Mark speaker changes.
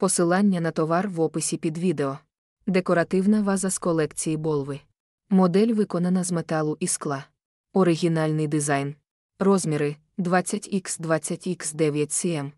Speaker 1: Посилання на товар в описі під відео. Декоративна ваза з колекції Болви. Модель виконана з металу і скла. Оригінальний дизайн. Розміри 20 x 20 x 9 cm.